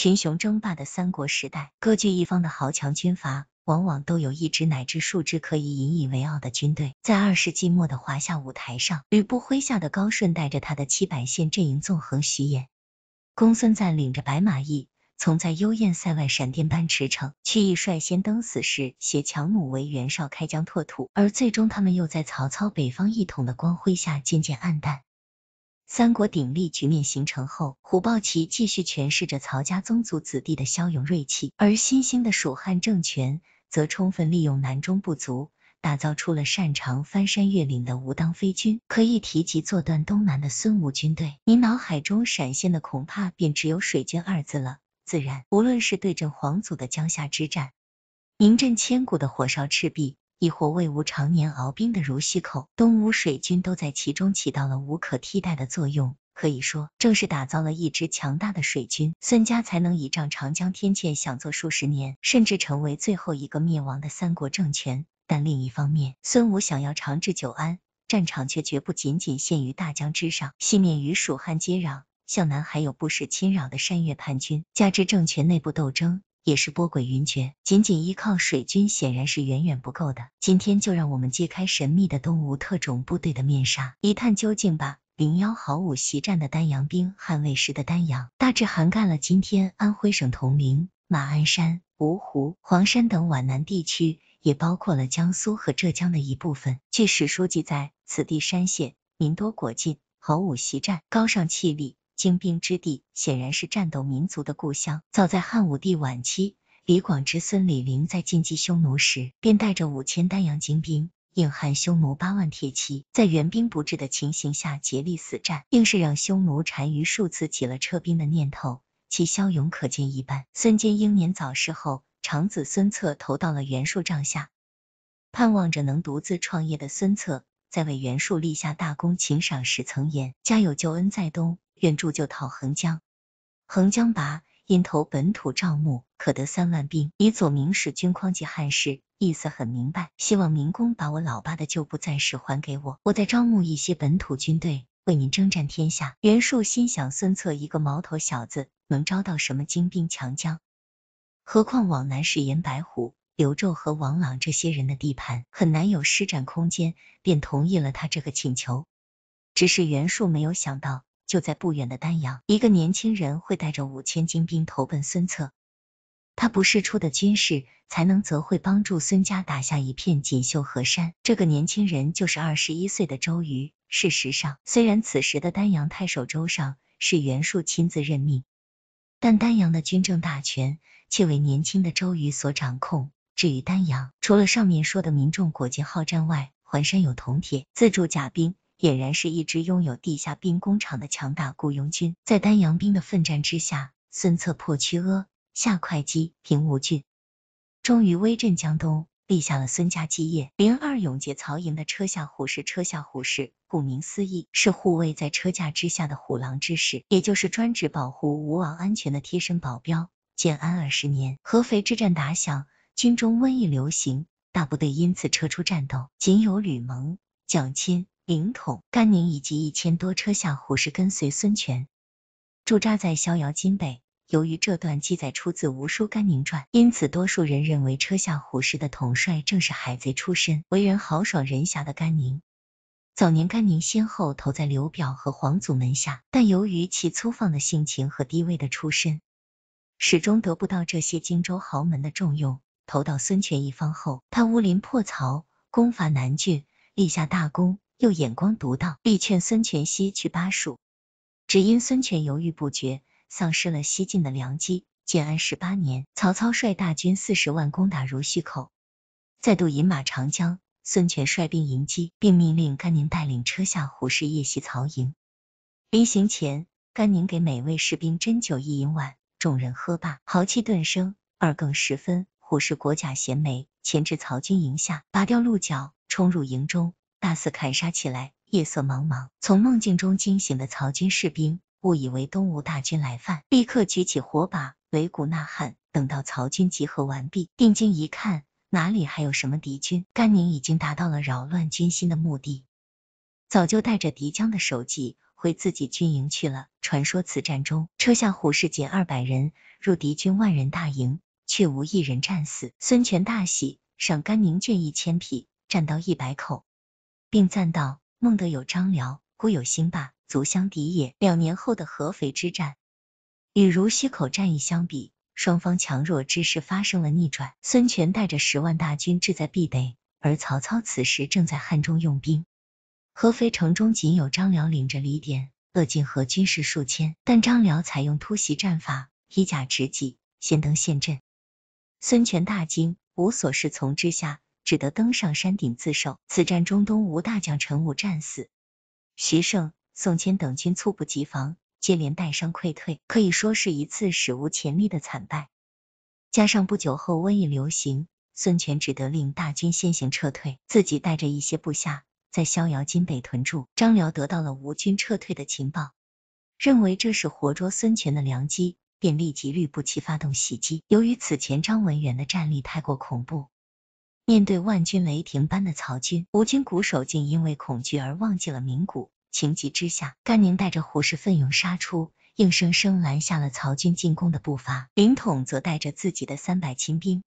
群雄争霸的三国时代，割据一方的豪强军阀往往都有一支乃至数支可以引以为傲的军队。在二世纪末的华夏舞台上，吕布麾下的高顺带着他的七百县阵营纵横徐延，公孙瓒领着白马义从在幽燕塞外闪电般驰骋，屈义率先登死士，携强弩为袁绍开疆拓土，而最终他们又在曹操北方一统的光辉下渐渐黯淡。三国鼎立局面形成后，虎豹骑继续诠释着曹家宗族子弟的骁勇锐气，而新兴的蜀汉政权则充分利用南中部族，打造出了擅长翻山越岭的武当飞军。可一提及坐断东南的孙吴军队，您脑海中闪现的恐怕便只有水军二字了。自然，无论是对阵皇祖的江夏之战，名震千古的火烧赤壁。亦或魏吴常年鏖兵的濡须口，东吴水军都在其中起到了无可替代的作用。可以说，正是打造了一支强大的水军，孙家才能倚仗长江天堑，享做数十年，甚至成为最后一个灭亡的三国政权。但另一方面，孙吴想要长治久安，战场却绝不仅仅限于大江之上。西面与蜀汉接壤，向南还有不时侵扰的山越叛军，加之政权内部斗争。也是波诡云谲，仅仅依靠水军显然是远远不够的。今天就让我们揭开神秘的东吴特种部队的面纱，一探究竟吧。零幺毫无袭战的丹阳兵，捍卫时的丹阳，大致涵盖了今天安徽省铜陵、马鞍山、芜湖、黄山等皖南地区，也包括了江苏和浙江的一部分。据史书记载，此地山险，民多果劲，毫无习战，高尚气力。精兵之地，显然是战斗民族的故乡。早在汉武帝晚期，李广之孙李陵在进击匈奴时，便带着五千丹阳精兵，硬汉匈奴八万铁骑，在援兵不至的情形下，竭力死战，硬是让匈奴单于数次起了撤兵的念头，其骁勇可见一斑。孙坚英年早逝后，长子孙策投到了袁术帐下，盼望着能独自创业的孙策。在为袁术立下大功、请赏时，曾言：“家有旧恩在东，愿助旧讨横江。横江拔，因投本土赵募，可得三万兵，以佐明使军匡济汉室。”意思很明白，希望明公把我老爸的旧部暂时还给我，我再招募一些本土军队，为您征战天下。袁术心想，孙策一个毛头小子，能招到什么精兵强将？何况往南是严白虎。刘宙和王朗这些人的地盘很难有施展空间，便同意了他这个请求。只是袁术没有想到，就在不远的丹阳，一个年轻人会带着五千精兵投奔孙策。他不是出的军事才能，则会帮助孙家打下一片锦绣河山。这个年轻人就是二十一岁的周瑜。事实上，虽然此时的丹阳太守周尚是袁术亲自任命，但丹阳的军政大权却为年轻的周瑜所掌控。至于丹阳，除了上面说的民众果劲好战外，环山有铜铁，自铸甲兵，俨然是一支拥有地下兵工厂的强大雇佣军。在丹阳兵的奋战之下，孙策破屈阿，下会稽，平吴郡，终于威震江东，立下了孙家基业。零二永结曹营的车下虎士，车下虎士，顾名思义，是护卫在车架之下的虎狼之士，也就是专职保护吴王安全的贴身保镖。建安二十年，合肥之战打响。军中瘟疫流行，大部队因此撤出战斗，仅有吕蒙、蒋钦、凌统、甘宁以及一千多车下虎士跟随孙权驻扎在逍遥津北。由于这段记载出自《吴书·甘宁传》，因此多数人认为车下虎士的统帅正是海贼出身、为人豪爽仁侠的甘宁。早年，甘宁先后投在刘表和皇祖门下，但由于其粗放的性情和低微的出身，始终得不到这些荆州豪门的重用。投到孙权一方后，他乌林破曹，攻伐南郡，立下大功。又眼光独到，力劝孙权西去巴蜀。只因孙权犹豫不决，丧失了西进的良机。建安十八年，曹操率大军四十万攻打濡须口，再度饮马长江。孙权率兵迎击，并命令甘宁带领车下虎士夜袭曹营。临行前，甘宁给每位士兵斟酒一银碗，众人喝罢，豪气顿生。二更时分。虎视国甲衔枚，前至曹军营下，拔掉鹿角，冲入营中，大肆砍杀起来。夜色茫茫，从梦境中惊醒的曹军士兵，误以为东吴大军来犯，立刻举起火把，擂鼓呐喊。等到曹军集合完毕，定睛一看，哪里还有什么敌军？甘宁已经达到了扰乱军心的目的，早就带着敌将的首级回自己军营去了。传说此战中，车下虎视仅二百人，入敌军万人大营。却无一人战死，孙权大喜，赏甘宁绢一千匹，战刀一百口，并赞道：“孟德有张辽，孤有兴霸，足相敌也。”两年后的合肥之战，与濡须口战役相比，双方强弱之势发生了逆转。孙权带着十万大军，志在必得；而曹操此时正在汉中用兵，合肥城中仅有张辽领着李典、乐进和军士数千，但张辽采用突袭战法，披甲执戟，先登陷阵。孙权大惊，无所适从之下，只得登上山顶自首。此战中，东吴大将陈武战死，徐盛、宋谦等军猝不及防，接连带伤溃退，可以说是一次史无前例的惨败。加上不久后瘟疫流行，孙权只得令大军先行撤退，自己带着一些部下在逍遥津北屯驻。张辽得到了吴军撤退的情报，认为这是活捉孙权的良机。便立即率部起发动袭击。由于此前张文远的战力太过恐怖，面对万军雷霆般的曹军，吴军鼓手竟因为恐惧而忘记了鸣鼓。情急之下，甘宁带着虎士奋勇杀出，硬生生拦下了曹军进攻的步伐。林统则带着自己的三百亲兵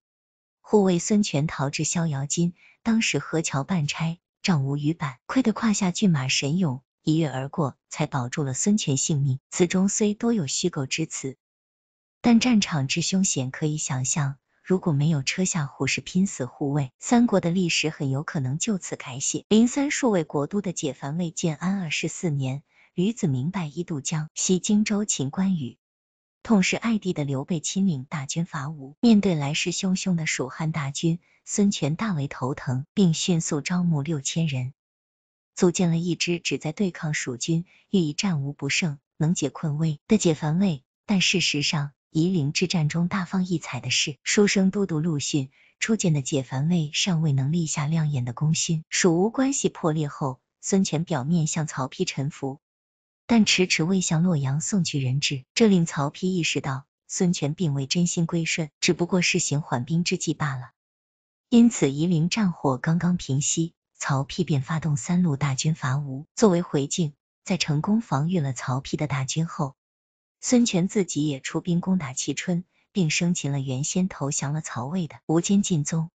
护卫孙权逃至逍遥津。当时河桥半拆，仗无余板，亏得胯下骏马神勇，一跃而过，才保住了孙权性命。此中虽多有虚构之词。但战场之凶险可以想象，如果没有车下虎士拼死护卫，三国的历史很有可能就此改写。零三数位国都的解樊卫建安二十四年，吕子明拜一渡江，袭荆州擒关羽。痛失爱弟的刘备亲领大军伐吴，面对来势汹汹的蜀汉大军，孙权大为头疼，并迅速招募六千人，组建了一支旨在对抗蜀军、欲以战无不胜、能解困危的解樊卫。但事实上，夷陵之战中大放异彩的是书生都督陆逊初见的解樊卫尚未能立下亮眼的功勋。蜀吴关系破裂后，孙权表面向曹丕臣服，但迟迟未向洛阳送去人质，这令曹丕意识到孙权并未真心归顺，只不过是行缓兵之计罢了。因此，夷陵战火刚刚平息，曹丕便发动三路大军伐吴。作为回敬，在成功防御了曹丕的大军后，孙权自己也出兵攻打蕲春，并生擒了原先投降了曹魏的吴坚晋宗。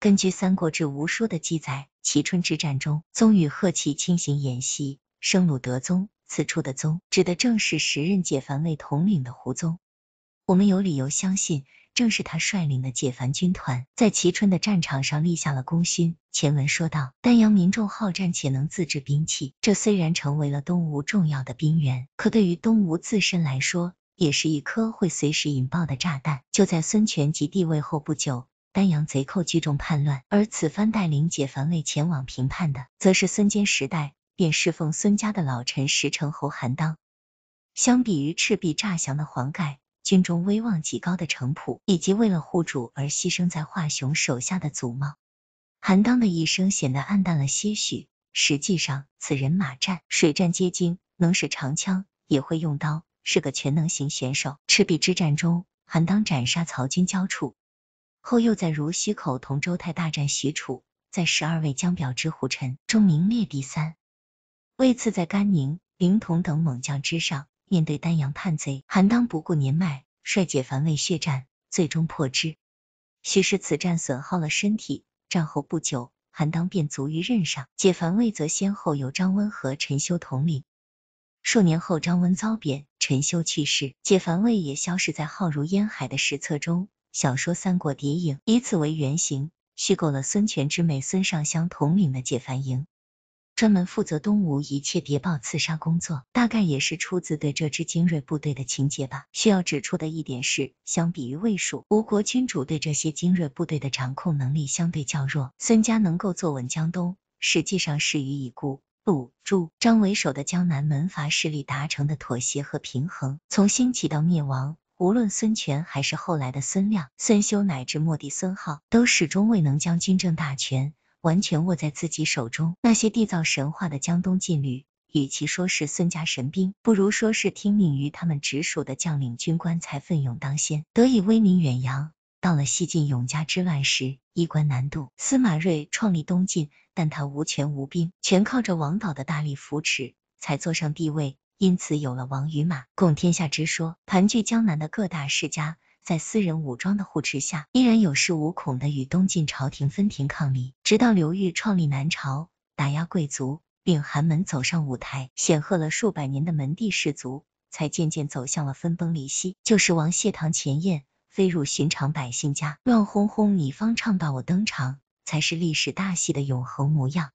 根据《三国志吴书》的记载，蕲春之战中，宗与贺齐亲行演戏，生虏德宗。此处的宗，指的正是时任解樊卫统领的胡宗。我们有理由相信。正是他率领的解樊军团，在蕲春的战场上立下了功勋。前文说道，丹阳民众好战且能自制兵器，这虽然成为了东吴重要的兵源，可对于东吴自身来说，也是一颗会随时引爆的炸弹。就在孙权即帝位后不久，丹阳贼寇聚众叛乱，而此番带领解樊卫前往平叛的，则是孙坚时代便侍奉孙家的老臣石城侯韩当。相比于赤壁诈降的黄盖。军中威望极高的程普，以及为了护主而牺牲在华雄手下的祖茂，韩当的一生显得黯淡了些许。实际上，此人马战、水战皆精，能使长枪，也会用刀，是个全能型选手。赤壁之战中，韩当斩杀曹军交处，后又在濡须口同周泰大战许褚，在十二位江表之虎臣中名列第三，位次在甘宁、凌统等猛将之上。面对丹阳叛贼，韩当不顾年迈，率解樊卫血战，最终破之。许是此战损耗了身体，战后不久，韩当便卒于任上。解樊卫则先后由张温和陈修统领。数年后，张温遭贬，陈修去世，解樊卫也消失在浩如烟海的史册中。小说《三国谍影》以此为原型，虚构了孙权之妹孙尚香统领的解烦营。专门负责东吴一切谍报刺杀工作，大概也是出自对这支精锐部队的情结吧。需要指出的一点是，相比于魏蜀，吴国君主对这些精锐部队的掌控能力相对较弱。孙家能够坐稳江东，实际上是与以顾、陆、张为首的江南门阀势力达成的妥协和平衡。从兴起到灭亡，无论孙权还是后来的孙亮、孙休乃至末帝孙皓，都始终未能将军政大权。完全握在自己手中。那些缔造神话的江东劲旅，与其说是孙家神兵，不如说是听命于他们直属的将领军官才奋勇当先，得以威名远扬。到了西晋永嘉之乱时，衣冠南渡，司马睿创立东晋，但他无权无兵，全靠着王导的大力扶持才坐上帝位，因此有了王与马共天下之说。盘踞江南的各大世家。在私人武装的护持下，依然有恃无恐的与东晋朝廷分庭抗礼，直到刘裕创立南朝，打压贵族，并寒门走上舞台，显赫了数百年的门第士族，才渐渐走向了分崩离析。旧时王谢堂前燕，飞入寻常百姓家，乱哄哄你方唱罢我登场，才是历史大戏的永恒模样。